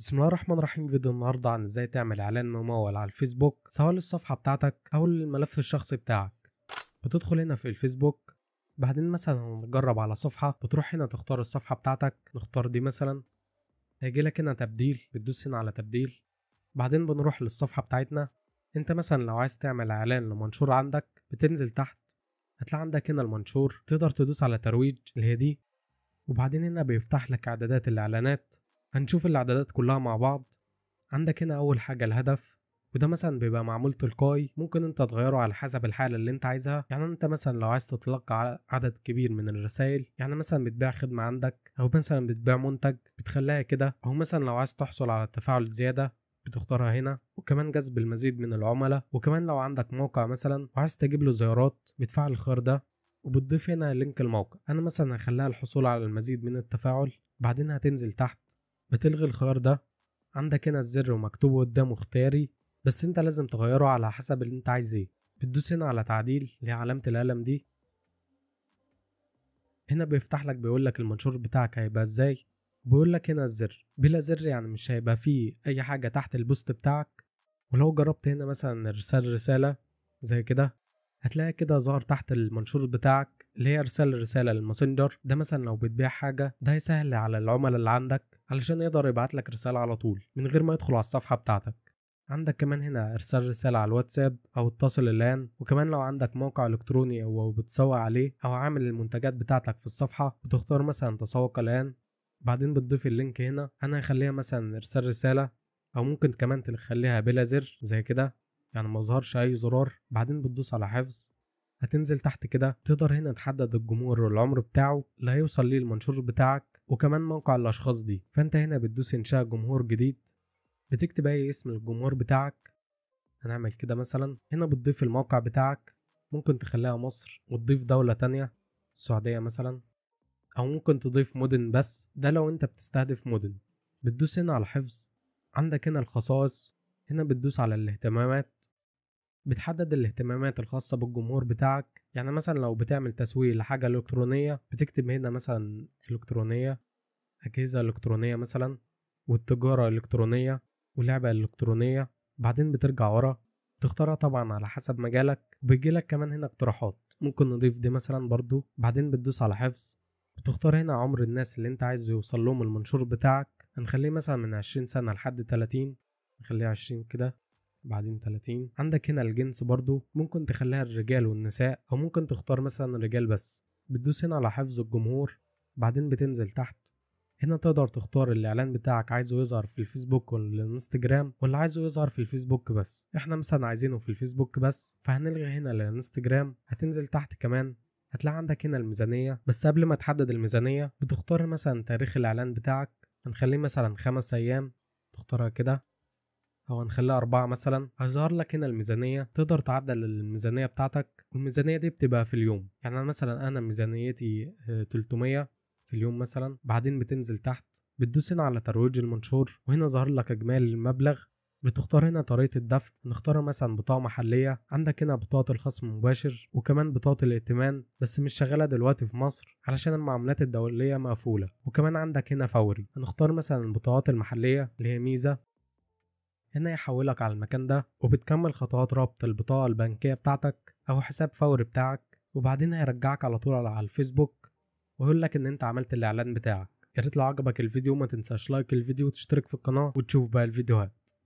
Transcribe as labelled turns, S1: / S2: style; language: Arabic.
S1: بسم الله الرحمن الرحيم فيديو النهاردة عن ازاي تعمل اعلان ممول على الفيسبوك سواء للصفحة بتاعتك او للملف الشخصي بتاعك بتدخل هنا في الفيسبوك بعدين مثلا هنجرب على صفحة بتروح هنا تختار الصفحة بتاعتك نختار دي مثلا هيجيلك هنا تبديل بتدوس هنا على تبديل بعدين بنروح للصفحة بتاعتنا انت مثلا لو عايز تعمل اعلان لمنشور عندك بتنزل تحت هتلاقي عندك هنا المنشور تقدر تدوس على ترويج اللي هي دي وبعدين هنا بيفتح لك اعدادات الاعلانات هنشوف الاعدادات كلها مع بعض عندك هنا اول حاجه الهدف وده مثلا بيبقى معمول تلقائي ممكن انت تغيره على حسب الحاله اللي انت عايزها يعني انت مثلا لو عايز تتلقى عدد كبير من الرسائل يعني مثلا بتبيع خدمه عندك او مثلا بتبيع منتج بتخليها كده او مثلا لو عايز تحصل على تفاعل زياده بتختارها هنا وكمان جذب المزيد من العملاء وكمان لو عندك موقع مثلا وعايز تجيب له زيارات بتفعل الخيار ده وبتضيف هنا لينك الموقع انا مثلا هخليها الحصول على المزيد من التفاعل بعدين هتنزل تحت بتلغي الخيار ده عندك هنا الزر ومكتوب قدامه اختياري بس انت لازم تغيره على حسب اللي انت عايز ايه بتدوس هنا على تعديل اللي هي علامة القلم دي هنا بيفتح لك بيقول لك المنشور بتاعك هيبقى ازاي بيقول لك هنا الزر بلا زر يعني مش هيبقى فيه اي حاجة تحت البوست بتاعك ولو جربت هنا مثلا ارسال رسالة زي كده هتلاقي كده ظهر تحت المنشور بتاعك اللي هي ارسال رسالة للماسنجر ده مثلا لو بتبيع حاجة ده هيسهل على العملاء اللي عندك علشان يقدر يبعت لك رسالة على طول من غير ما يدخل على الصفحة بتاعتك عندك كمان هنا ارسال رسالة على الواتساب او اتصل الان وكمان لو عندك موقع الكتروني او بتسوق عليه او عامل المنتجات بتاعتك في الصفحة بتختار مثلا تسوق الان بعدين بتضيف اللينك هنا انا هخليها مثلا ارسال رسالة او ممكن كمان تخليها بلا زر زي كده يعني ما ظهرش اي زرار بعدين بتدوس على حفظ هتنزل تحت كده تقدر هنا تحدد الجمهور والعمر بتاعه اللي هيوصل ليه المنشور بتاعك وكمان موقع الاشخاص دي فانت هنا بتدوس انشاء جمهور جديد بتكتب اي اسم الجمهور بتاعك هنعمل كده مثلا هنا بتضيف الموقع بتاعك ممكن تخليها مصر وتضيف دولة تانية السعودية مثلا أو ممكن تضيف مدن بس ده لو أنت بتستهدف مدن بتدوس هنا على حفظ عندك هنا الخصائص هنا بتدوس على الاهتمامات بتحدد الاهتمامات الخاصة بالجمهور بتاعك يعني مثلا لو بتعمل تسويق لحاجة إلكترونية بتكتب هنا مثلا إلكترونية أجهزة إلكترونية مثلا والتجارة إلكترونية ولعبة إلكترونية بعدين بترجع ورا تختارها طبعا على حسب مجالك وبيجيلك كمان هنا اقتراحات ممكن نضيف دي مثلا برضو بعدين بتدوس على حفظ بتختار هنا عمر الناس اللي انت عايز يوصل لهم المنشور بتاعك هنخليه مثلا من 20 سنة لحد 30 نخليها 20 كده بعدين 30 عندك هنا الجنس برضو ممكن تخليها الرجال والنساء او ممكن تختار مثلا رجال بس بتدوس هنا على حفظ الجمهور بعدين بتنزل تحت هنا تقدر تختار الاعلان بتاعك عايزه يظهر في الفيسبوك والانستجرام ولا عايزه يظهر في الفيسبوك بس احنا مثلا عايزينه في الفيسبوك بس فهنلغي هنا الانستجرام هتنزل تحت كمان هتلاقي عندك هنا الميزانية بس قبل ما تحدد الميزانية بتختار مثلا تاريخ الإعلان بتاعك هنخليه مثلا خمس أيام تختارها كده او هنخليها أربعة مثلا هيظهر لك هنا الميزانية تقدر تعدل الميزانية بتاعتك والميزانية دي بتبقى في اليوم يعني أنا مثلا أنا ميزانيتي 300 آه، في اليوم مثلا بعدين بتنزل تحت بتدوس هنا على ترويج المنشور وهنا ظهر لك اجمالي المبلغ بتختار هنا طريقة الدفع نختار مثلا بطاقة محلية عندك هنا بطاقة الخصم المباشر وكمان بطاقة الائتمان بس مش شغالة دلوقتي في مصر علشان المعاملات الدولية مقفولة وكمان عندك هنا فوري هنختار مثلا البطاقات المحلية اللي هي ميزة هنا يحولك على المكان ده وبتكمل خطوات ربط البطاقة البنكية بتاعتك أو حساب فوري بتاعك وبعدين هيرجعك على طول على الفيسبوك ويقول لك إن أنت عملت الإعلان بتاعك يا ريت لو عجبك الفيديو ما تنساش لايك الفيديو وتشترك في القناة وتشوف بقى الفيديوهات